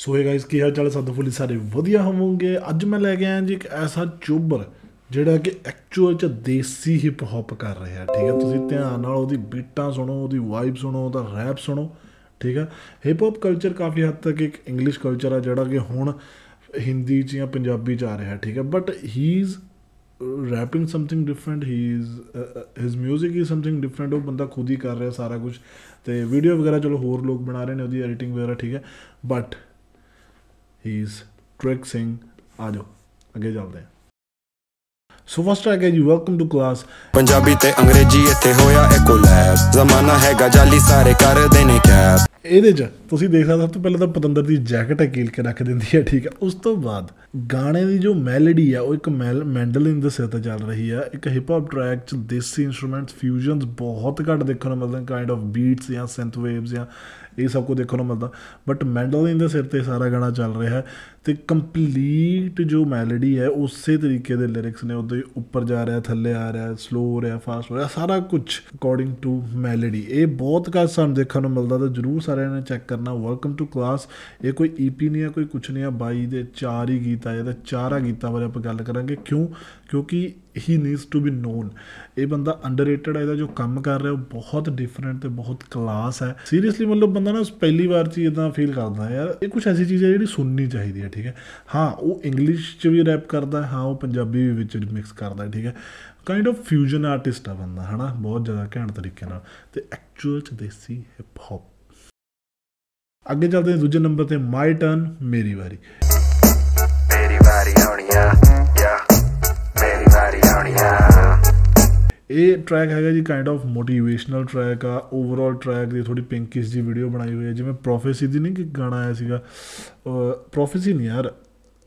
ਸੋ ਹੈ ਗਾਇਸ ਕੀ ਹਾਲ ਚਾਲ ਸਭ ਫੁੱਲੀ ਸਾਰੇ ਵਧੀਆ ਹੋਵੋਗੇ ਅੱਜ ਮੈਂ ਲੈ ਕੇ ਆਇਆ ਜੀ ਇੱਕ ਐਸਾ ਚੁੱਬਰ ਜਿਹੜਾ ਕਿ ਐਕਚੁਅਲ ਚ ਦੇਸੀ ਹਿਪ ਹੌਪ ਕਰ ਰਿਹਾ ਠੀਕ ਹੈ ਤੁਸੀਂ ਧਿਆਨ ਨਾਲ ਉਹਦੀ ਬੀਟਾਂ ਸੁਣੋ ਉਹਦੀ ਵਾਈਬ ਸੁਣੋ ਉਹਦਾ ਰੈਪ ਸੁਣੋ ਠੀਕ ਹੈ ਹਿਪ ਹੌਪ ਕਲਚਰ ਕਾਫੀ ਹੱਦ ਤੱਕ ਇੱਕ ਇੰਗਲਿਸ਼ ਕਲਚਰ ਆ ਜਿਹੜਾ ਕਿ ਹੁਣ ਹਿੰਦੀ ਚ ਜਾਂ ਪੰਜਾਬੀ ਚ ਆ ਰਿਹਾ ਠੀਕ ਹੈ but he is rapping something different he is his 뮤직 is something different ਉਹ ਬੰਦਾ ਖੁਦ ਹੀ ਕਰ ਰਿਹਾ ਸਾਰਾ ਕੁਝ ਤੇ ਵੀਡੀਓ ਵਗੈਰਾ ਚਲੋ ਹੋਰ ਲੋਕ ਬਣਾ ਰਹੇ ਨੇ ਉਹਦੀ ਐਡੀਟਿੰਗ ਵਗੈਰਾ ਠੀਕ ਹੈ ਬਟ ਹੀ ਇਸ ਟ੍ਰਿਕ ਸਿੰਘ ਆਜੋ ਅੱਗੇ ਚੱਲਦੇ ਹਾਂ ਸੋ ਸਟਾਰ ਹੈ ਜੀ ਵੈਲਕਮ ਟੂ ਕਲਾਸ ਪੰਜਾਬੀ ਤੇ ਅੰਗਰੇਜ਼ੀ ਇੱਥੇ ਹੋਇਆ ਇੱਕੋ ਲੈਬ ਜ਼ਮਾਨਾ ਹੈਗਾ ਜਾਲੀ ਸਾਰੇ ਕਰਦੇ ਨੇ ਕੈਪ ਇਹਦੇ 'ਚ ਤੁਸੀਂ ਦੇਖ ਸਕਦੇ ਸਭ ਤੋਂ ਪਹਿਲਾਂ ਤਾਂ ਪਤੰਦਰ ਦੀ ਜੈਕਟ ਅਕੀਲ ਕੇ ਰੱਖ ਦਿੰਦੀ ਹੈ ਠੀਕ ਹੈ ਉਸ ਤੋਂ ਬਾਅਦ ਗਾਣੇ ਦੀ ਜੋ ਮੈਲੋਡੀ ਆ ਉਹ ਇੱਕ ਮੈਂਡਲਿਨ ਦੇ ਸਿਰ ਤੇ ਚੱਲ ਰਹੀ ਆ ਇੱਕ ਹਿਪ ਹੌਪ ਟਰੈਕ 'ਚ ਦੇਸੀ ਇਨਸਟਰੂਮੈਂਟਸ ਫਿਊਜ਼ਨਸ ਬਹੁਤ ਘੱਟ ਦੇਖਣ ਨੂੰ ਮਿਲਦੇ ਕਾਈਂਡ ਆਫ ਬੀਟਸ ਜਾਂ ਸਿੰਥ ਵੇਵਸ ਜਾਂ ਇਹ ਸਭ ਕੁਝ ਦੇਖਣ ਨੂੰ ਮਿਲਦਾ ਬਟ ਮੈਂਡਲਿਨ ਦੇ ਸਿਰ ਤੇ ਸਾਰਾ ਗਾਣਾ ਚੱਲ ਰਿਹਾ ਹੈ ਤੇ ਕੰਪਲੀਟ ਜੋ ਮੈਲੋਡੀ ਹੈ ਉਸੇ ਤਰੀਕੇ ਦੇ ਲਿਰਿਕਸ ਨੇ ਉਹਦੇ ਉੱਪਰ ਜਾ ਰਿਹਾ ਥੱਲੇ ਆ ਰਿਹਾ ਸਲੋ ਹੋ ਰਿਹਾ ਫਾਸਟ ਹੋ ਰਿਹਾ ਸਾਰਾ ਕੁਝ ਅਕੋਰਡਿੰਗ ਟੂ ਮੈਲੋਡੀ ਇਹ ਬਹੁਤ ਘੱਟ ਸਾਨੂੰ ਦੇਖਣ ਨੂੰ ਮਿਲਦਾ ਤਾਂ ਜਰੂਰ ਸਾਰਿਆਂ ਨੇ ਚੈੱਕ ਕਰਨਾ ਵੈਲਕਮ ਟੂ ਕਲਾਸ ਇਹ ਕੋਈ ਈਪੀ e ਨਹੀਂ ਹੈ ਕੋਈ ਕੁਝ ਨਹੀਂ ਹੈ 22 ਦੇ ਚਾਰ ਹੀ ਗੀਤ ਆ ਜਾਂਦਾ ਚਾਰਾ ਗੀਤਾਂ ਬਾਰੇ ਆਪਾਂ ਗੱਲ ਕਰਾਂਗੇ ਕਿਉਂ ਕਿਉਂਕਿ he needs to be known ਇਹ ਬੰਦਾ ਅੰਡਰਰੇਟਡ ਹੈ ਇਹਦਾ ਜੋ ਕੰਮ ਕਰ ਰਿਹਾ ਉਹ ਬਹੁਤ ਡਿਫਰੈਂਟ ਤੇ ਬਹੁਤ ਕਲਾਸ ਹੈ ਸੀਰੀਅਸਲੀ ਮਤਲਬ ਬੰਦਾ ਨਾ ਪਹਿਲੀ ਵਾਰ ਚ ਇਦਾਂ ਫੀਲ ਕਰਦਾ ਯਾਰ ਇਹ ਕੁਝ ਐਸੀ ਚੀਜ਼ ਹੈ ਜਿਹੜੀ ਸੁਣਨੀ ਚਾਹੀਦੀ ਹੈ ਠੀਕ ਹੈ ਹਾਂ ਉਹ ਇੰਗਲਿਸ਼ ਚ ਵੀ ਰੈਪ ਕਰਦਾ ਹੈ ਹਾਂ ਉਹ ਪੰਜਾਬੀ ਵੀ ਵਿੱਚ ਮਿਕਸ ਕਰਦਾ ਹੈ ਠੀਕ ਹੈ ਕਾਈਂਡ ਆਫ ਫਿਊਜ਼ਨ ਆਰਟਿਸਟ ਆ ਬੰਦਾ ਹਨਾ ਬਹੁਤ ਜ਼ਿਆਦਾ ਘੈਂਟ ਤਰੀਕੇ ਨਾਲ ਤੇ ਐਕਚੁਅਲ ਚ ਦੇਸੀ ਹਿਪ ਹੌਪ ਅੱਗੇ ਚੱਲਦੇ ਹਾਂ ਦੂਜੇ ਨੰਬਰ ਤੇ ਮਾਈ ਟਰਨ ਮੇਰੀ ਵਾਰੀ ਮੇਰੀ ਵਾਰੀ ਆਉਣੀ ਆ ਇਹ ਟਰੈਕ ਹੈਗਾ ਜੀ ਕਾਈਂਡ ਆਫ ਮੋਟੀਵੇਸ਼ਨਲ ਟਰੈਕ ਆ ਓਵਰਆਲ ਟਰੈਕ ਦੀ ਥੋੜੀ ਪਿੰਕਿਸ਼ ਜੀ ਵੀਡੀਓ ਬਣਾਈ ਹੋਈ ਹੈ ਜਿਵੇਂ ਪ੍ਰੋਫੈਸੀ ਦੀ ਨਹੀਂ ਕਿ ਗਾਣਾ ਆਇਆ ਸੀਗਾ ਪ੍ਰੋਫੈਸੀ ਨਹੀਂ ਯਾਰ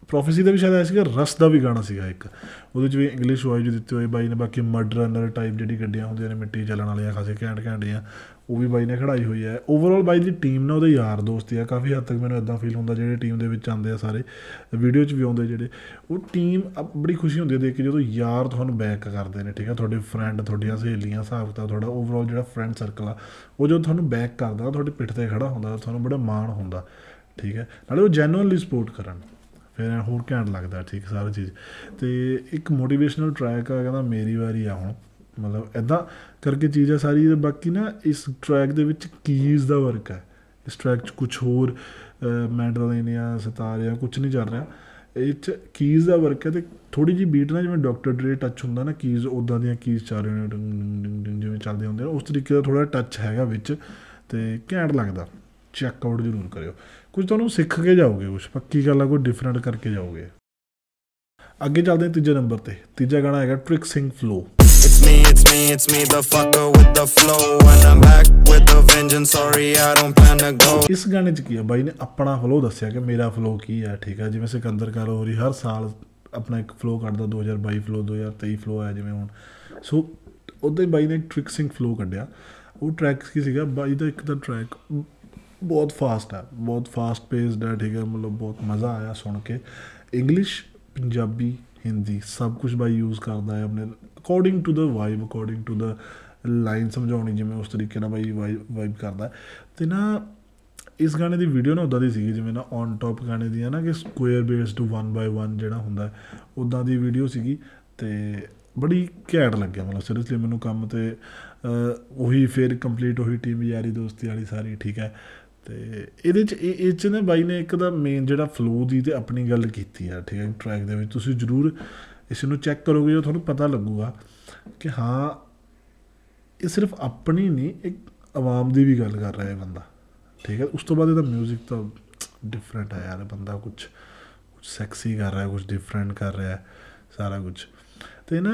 ਪ੍ਰੋਫੈਸੀ ਦਾ ਵੀ ਸ਼ਾਇਦ ਆਇਆ ਸੀਗਾ ਰਸ ਦਾ ਵੀ ਗਾਣਾ ਸੀਗਾ ਇੱਕ ਉਹਦੇ ਚ ਵੀ ਇੰਗਲਿਸ਼ ਵਾਇਜ ਦਿੱਤੇ ਹੋਏ ਬਾਈ ਨੇ ਬਾਕੀ ਮਰਡਰ ਰਨਰ ਟਾਈਪ ਜਿਹੜੀ ਗੱਡੀਆਂ ਹੁੰਦੀਆਂ ਨੇ ਮਿੱਟੀ ਚੱਲਣ ਵਾਲੀਆਂ ਖਾਸੇ ਘੈਂਟ ਘੈਂਟੀਆਂ ਉਹ ਵੀ ਬਾਈ ਨੇ ਖੜਾਈ ਹੋਈ ਹੈ ਓਵਰਆਲ ਬਾਈ ਦੀ ਟੀਮ ਨਾਲ ਉਹਦੇ ਯਾਰ ਦੋਸਤ ਆ ਕਾਫੀ ਹੱਦ ਤੱਕ ਮੈਨੂੰ ਇਦਾਂ ਫੀਲ ਹੁੰਦਾ ਜਿਹੜੇ ਟੀਮ ਦੇ ਵਿੱਚ ਆਉਂਦੇ ਆ ਸਾਰੇ ਵੀਡੀਓ 'ਚ ਵੀ ਆਉਂਦੇ ਜਿਹੜੇ ਉਹ ਟੀਮ ਬੜੀ ਖੁਸ਼ੀ ਹੁੰਦੀ ਹੈ ਦੇਖ ਕੇ ਜਦੋਂ ਯਾਰ ਤੁਹਾਨੂੰ ਬੈਕ ਕਰਦੇ ਨੇ ਠੀਕ ਹੈ ਤੁਹਾਡੇ ਫਰੈਂਡ ਤੁਹਾਡੀਆਂ ਸਹੇਲੀਆਂ ਹਿਸਾਬ ਤੁਹਾਡਾ ਓਵਰਆਲ ਜਿਹੜਾ ਫਰੈਂਡ ਸਰਕਲ ਆ ਉਹ ਜਦੋਂ ਤੁਹਾਨੂੰ ਬੈਕ ਕਰਦਾ ਤੁਹਾਡੇ ਪਿੱਠ ਤੇ ਖੜਾ ਹੁੰਦਾ ਤੁਹਾਨੂੰ ਬੜਾ ਮਾਣ ਹੁੰਦਾ ਠੀਕ ਹੈ ਨਾਲੇ ਉਹ ਜੈਨੂਇਨਲੀ ਸਪੋਰਟ ਕਰਨ ਫਿਰ ਹੋਰ ਘੈਂਟ ਲੱਗਦਾ ਠੀਕ ਸਾਰੀ ਚੀਜ਼ ਤੇ ਇੱਕ ਮੋਟੀਵੇਸ਼ਨਲ ਟਰੈਕ ਆ ਕਹਿੰਦਾ ਮੇਰੀ ਵਾਰੀ ਆ ਹੁਣ ਮਤਲਬ ਐਦਾਂ ਕਰਕੇ ਚੀਜ਼ਾਂ ਸਾਰੀ ਤੇ ਬਾਕੀ ਨਾ ਇਸ ਟਰੈਕ ਦੇ ਵਿੱਚ ਕੀਜ਼ ਦਾ ਵਰਕ ਹੈ ਇਸ ਟਰੈਕ 'ਚ ਕੁਝ ਹੋਰ ਮੈਂਡਲਿਨੀਆਂ ਸਿਤਾਰਿਆਂ ਕੁਝ ਨਹੀਂ ਚੱਲ ਰਿਹਾ ਇਹ ਕੀਜ਼ ਦਾ ਵਰਕ ਹੈ ਤੇ ਥੋੜੀ ਜੀ ਬੀਟ ਨਾਲ ਜਿਵੇਂ ਡਾਕਟਰ ਡਰੇ ਟੱਚ ਹੁੰਦਾ ਨਾ ਕੀਜ਼ ਉਦਾਂ ਦੀਆਂ ਕੀਜ਼ ਚੱਲ ਰਹੀਆਂ ਜਿਵੇਂ ਚੱਲਦੇ ਹੁੰਦੇ ਨੇ ਉਸ ਤਰੀਕੇ ਦਾ ਥੋੜਾ ਟੱਚ ਹੈਗਾ ਵਿੱਚ ਤੇ ਘੈਂਟ ਲੱਗਦਾ ਚੈੱਕ ਆਊਟ ਜ਼ਰੂਰ ਕਰਿਓ ਕੁਝ ਤੁਹਾਨੂੰ ਸਿੱਖ ਕੇ ਜਾਓਗੇ ਕੁਝ ਪੱਕੀ ਗੱਲ ਆ ਕੋਈ ਡਿਫਰੈਂਟ ਕਰਕੇ ਜਾਓਗੇ ਅੱਗੇ ਚੱਲਦੇ ਹਾਂ ਤੀਜੇ ਨੰਬਰ ਤੇ ਤੀਜਾ ਗਾਣਾ ਹੈਗਾ Trick Singh flow it's me it's me it's me the fucker with the flow one I'm back with the vengeance, sorry I don't plan to go ਇਸ ਗਾਣੇ 'ਚ ਕੀ ਆ ਬਾਈ ਨੇ ਆਪਣਾ ਫਲੋ ਦੱਸਿਆ ਕਿ ਮੇਰਾ ਫਲੋ ਕੀ ਆ ਠੀਕ ਆ ਜਿਵੇਂ ਸਿਕੰਦਰ ਕਰ ਹੋ ਰਹੀ ਹਰ ਸਾਲ ਆਪਣਾ ਇੱਕ ਫਲੋ ਕੱਢਦਾ 2022 ਫਲੋ 2023 ਫਲੋ ਆ ਜਿਵੇਂ ਹੁਣ ਸੋ ਉਦੋਂ ਹੀ ਬਾਈ ਨੇ ਟ੍ਰਿਕ ਸਿੰਘ ਫਲੋ ਕੱਢਿਆ ਉਹ ਟਰੈਕ ਕੀ ਸੀਗਾ ਬਾਈ ਦਾ ਇੱਕ ਤਾਂ ਟਰੈਕ ਬਹੁਤ ਫਾਸਟ ਹੈ ਬਹੁਤ ਫਾਸਟ ਪੇਸਡ ਹੈ ਠੀਕ ਹੈ ਮਤਲਬ ਬਹੁਤ ਮਜ਼ਾ ਆਇਆ ਸੁਣ ਕੇ ਇੰਗਲਿਸ਼ ਪੰਜਾਬੀ ਹਿੰਦੀ ਸਭ ਕੁਝ ਬਾਈ ਯੂਜ਼ ਕਰਦਾ ਹੈ ਆਪਣੇ according to the vibe according to the line ਸਮਝਾਉਣੀ ਜਿਵੇਂ ਉਸ ਤਰੀਕੇ ਨਾਲ ਬਾਈ ਵਾਈਬ ਕਰਦਾ ਤੇ ਨਾ ਇਸ ਗਾਣੇ ਦੀ ਵੀਡੀਓ ਨਾ ਉਦਾਂ ਦੀ ਸੀਗੀ ਜਿਵੇਂ ਨਾ ਔਨ ਟੌਪ ਗਾਣੇ ਦੀ ਹੈ ਨਾ ਕਿ ਸਕੁਅਰ ਬੇਸਡ 1 ਬਾਈ 1 ਜਿਹੜਾ ਹੁੰਦਾ ਉਦਾਂ ਦੀ ਵੀਡੀਓ ਸੀਗੀ ਤੇ ਬੜੀ ਘੈਂਟ ਲੱਗਿਆ ਮਤਲਬ ਸੀਰੀਅਸਲੀ ਮੈਨੂੰ ਕੰਮ ਤੇ ਉਹੀ ਫੇਰ ਕੰਪਲੀਟ ਉਹੀ ਟੀਮ ਯਾਰੀ ਦੋਸਤੀ ਵਾਲੀ ਸਾਰੀ ਠੀਕ ਹੈ ਤੇ ਇਹਦੇ ਚ ਇਹ ਚ ਨੇ ਬਾਈ ਨੇ ਇੱਕ ਦਾ ਮੇਨ ਜਿਹੜਾ ਫਲੋ ਦੀ ਤੇ ਆਪਣੀ ਗੱਲ ਕੀਤੀ ਆ ਠੀਕ ਹੈ ਟਰੈਕ ਦੇ ਵਿੱਚ ਤੁਸੀਂ ਜਰੂਰ ਇਸ ਨੂੰ ਚੈੱਕ ਕਰੋਗੇ ਜੋ ਤੁਹਾਨੂੰ ਪਤਾ ਲੱਗੂਗਾ ਕਿ ਹਾਂ ਇਹ ਸਿਰਫ ਆਪਣੀ ਨਹੀਂ ਇੱਕ ਆਵਾਮ ਦੀ ਵੀ ਗੱਲ ਕਰ ਰਿਹਾ ਹੈ ਬੰਦਾ ਠੀਕ ਹੈ ਉਸ ਤੋਂ ਬਾਅਦ ਇਹਦਾ 뮤직 ਤਾਂ ਡਿਫਰੈਂਟ ਆ ਯਾਰ ਬੰਦਾ ਕੁਝ ਕੁਝ ਸੈਕਸੀ ਕਰ ਰਿਹਾ ਹੈ ਕੁਝ ਡਿਫਰੈਂਟ ਕਰ ਰਿਹਾ ਹੈ ਸਾਰਾ ਕੁਝ ਤੇ ਨਾ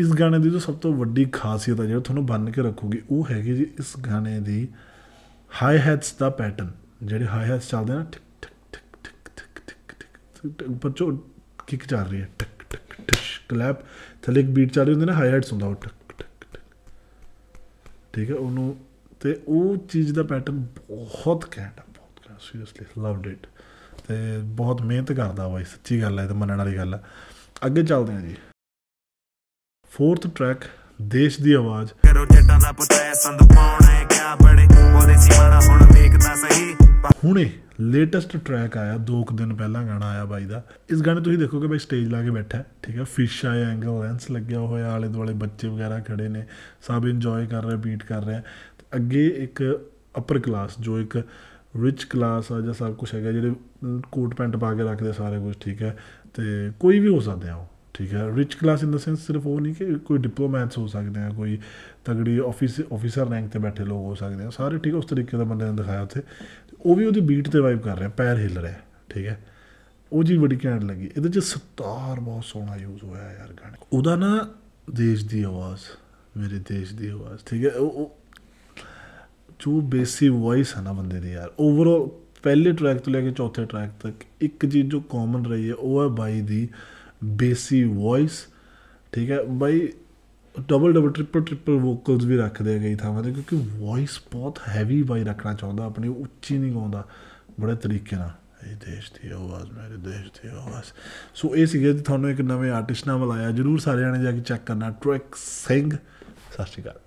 ਇਸ ਗਾਣੇ ਦੀ ਜੋ ਸਭ ਤੋਂ ਵੱਡੀ ਖਾਸੀਅਤ ਹੈ ਜਿਹੜਾ ਤੁਹਾਨੂੰ ਬੰਨ ਕੇ ਰੱਖੂਗੀ ਉਹ ਹੈਗੀ ਜੀ ਇਸ ਗਾਣੇ ਦੀ ਹਾਈ ਹੈਟਸ ਦਾ ਪੈਟਰਨ ਜਿਹੜੇ ਹਾਈ ਹੈਟਸ ਚੱਲਦੇ ਆ ਟਿਕ ਟਿਕ ਟਿਕ ਟਿਕ ਟਿਕ ਟਿਕ ਟਿਕ ਉੱਪਰ ਚੋ ਕਿੱਕ ਚੱਲ ਰਹੀ ਹੈ ਟਿਕ ਟਿਕ ਟਿਸ਼ ਕਲੈਪ ਥੱਲੇ ਇੱਕ ਬੀਟ ਚੱਲ ਰਹੀ ਹੁੰਦੀ ਨਾ ਹਾਈ ਹੈਟਸ ਹੁੰਦਾ ਉਹ ਟਿਕ ਟਿਕ ਟਿਕ ਠੀਕ ਹੈ ਉਹਨੂੰ ਤੇ ਉਹ ਚੀਜ਼ ਦਾ ਪੈਟਰਨ ਬਹੁਤ ਕੈਂਟ ਆ ਬਹੁਤ ਕੈਂਟ ਸੀਰੀਅਸਲੀ ਲਵਡ ਇਟ ਤੇ ਬਹੁਤ ਮਿਹਨਤ ਕਰਦਾ ਬਾਈ ਸੱਚੀ ਗੱਲ ਹੈ ਤੇ ਮੰਨਣ ਵਾਲੀ ਗੱਲ ਹੈ ਅੱਗੇ ਚੱਲਦੇ ਹਾਂ ਜੀ ਫੋਰਥ ਟਰੈਕ ਦੇਸ਼ ਦੀ ਆਵਾਜ਼ ਕਰੋ ਜੱਟਾਂ ਦਾ ਪੁੱਤ ਐ ਸੰਦ ਪਾਉਣੇ ਨਾ ਬੜੇ ਉਹਦੇ ਸਿਮਾਣਾ ਹੁਣ ਵੇਖਦਾ ਸਹੀ ਹੁਣੇ ਲੇਟੈਸਟ ਟਰੈਕ ਆਇਆ 2 ਦਿਨ ਪਹਿਲਾਂ ਗਾਣਾ ਆਇਆ ਬਾਈ ਦਾ ਇਸ ਗਾਣੇ ਤੁਸੀਂ ਦੇਖੋਗੇ ਬਾਈ ਸਟੇਜ ਲਾ ਕੇ ਬੈਠਾ ਠੀਕ ਹੈ ਫਿਸ਼ ਆਇਆ ਐਂਗਲ ਲੈਂਸ ਲੱਗਿਆ ਹੋਇਆ ਆਲੇ ਦੁਆਲੇ ਬੱਚੇ ਵਗੈਰਾ ਖੜੇ ਨੇ ਸਭ ਇੰਜੋਏ ਕਰ ਰਹੇ ਬੀਟ ਕਰ ਰਹੇ ਅੱਗੇ ਇੱਕ ਅਪਰ ਕਲਾਸ ਜੋ ਇੱਕ ਰਿਚ ਕਲਾਸ ਆ ਜਾਂ ਸਭ ਕੁਝ ਹੈਗਾ ਜਿਹੜੇ ਕੋਟ ਪੈਂਟ ਪਾ ਕੇ ਰੱਖਦੇ ਸਾਰੇ ਕੁਝ ਠੀਕ ਹੈ ਤੇ ਕੋਈ ਵੀ ਹੋ ਸਕਦੇ ਆ ਉਹ ਠੀਕ ਹੈ rich class in the sense ਸਿਰਫ ਉਹ ਨਹੀਂ ਕਿ ਕੋਈ ਡਿਪਲੋਮੈਟਸ ਹੋ ਸਕਦੇ ਆ ਕੋਈ ਤਗੜੀ ਆਫਿਸ ਆਫੀਸਰ ਰੈਂਕ ਤੇ ਬੈਠੇ ਲੋਕ ਹੋ ਸਕਦੇ ਆ ਸਾਰੇ ਠੀਕ ਉਸ ਤਰੀਕੇ ਦਾ ਬੰਦੇ ਨੇ ਦਿਖਾਇਆ ਉੱਥੇ ਉਹ ਵੀ ਉਹਦੀ ਬੀਟ ਤੇ ਵਾਈਬ ਕਰ ਰਿਹਾ ਪੈਰ ਹਿੱਲ ਰਿਹਾ ਠੀਕ ਹੈ ਉਹ ਜੀ ਬੜੀ ਘੈਂਟ ਲੱਗੀ ਇਹਦੇ ਚ ਸਤਾਰ ਬਹੁਤ ਸੋਹਣਾ ਯੂਜ਼ ਹੋਇਆ ਯਾਰ ਗਾਣੇ ਉਹਦਾ ਨਾ ਦੇਸ਼ ਦੀ ਆਵਾਜ਼ ਮੇਰੇ ਦੇਸ਼ ਦੀ ਆਵਾਜ਼ ਠੀਕ ਹੈ ਉਹ ਜੋ ਬੇਸੀ ਵੌਇਸ ਹੈ ਨਾ ਬੰਦੇ ਦੀ ਯਾਰ ਓਵਰਆਲ ਪਹਿਲੇ ਟਰੈਕ ਤੋਂ ਲੈ ਕੇ ਚੌਥੇ ਟਰੈਕ ਤੱਕ ਇੱਕ ਚੀਜ਼ ਜੋ ਕਾਮਨ ਰਹੀ ਹੈ ਉਹ ਹੈ ਬਾਈ ਦੀ ਬੇਸੀ ਵੌਇਸ ਠੀਕ ਹੈ by double double triple triple vocals ਵੀ ਰੱਖਦੇ ਆ ਕਈ ਥਾਵਾਂ ਤੇ ਕਿਉਂਕਿ ਵੌਇਸ ਬਹੁਤ ਹੈਵੀ ਬਾਈ ਰੱਖਣਾ ਚਾਹੁੰਦਾ ਆਪਣੀ ਉੱਚੀ ਨਹੀਂ ਗਾਉਂਦਾ ਬੜੇ ਤਰੀਕੇ ਨਾਲ ਇਹ ਦੇਸ਼ ਦੀ ਆਵਾਜ਼ ਮੇਰੇ ਦੇਸ਼ ਦੀ ਆਵਾਜ਼ ਸੋ ਇਹ ਸੀ ਜੇ ਤੁਹਾਨੂੰ ਇੱਕ ਨਵੇਂ ਆਰਟਿਸਟ ਨਾਲ ਮਿਲਾਇਆ ਜਰੂਰ ਸਾਰੇ ਜਾਣੇ ਜਾ ਕੇ ਚੈੱਕ ਕਰਨਾ ਟ੍ਰੈਕ ਸਿੰਘ ਸਤਿ ਸ਼੍ਰੀ ਅਕਾਲ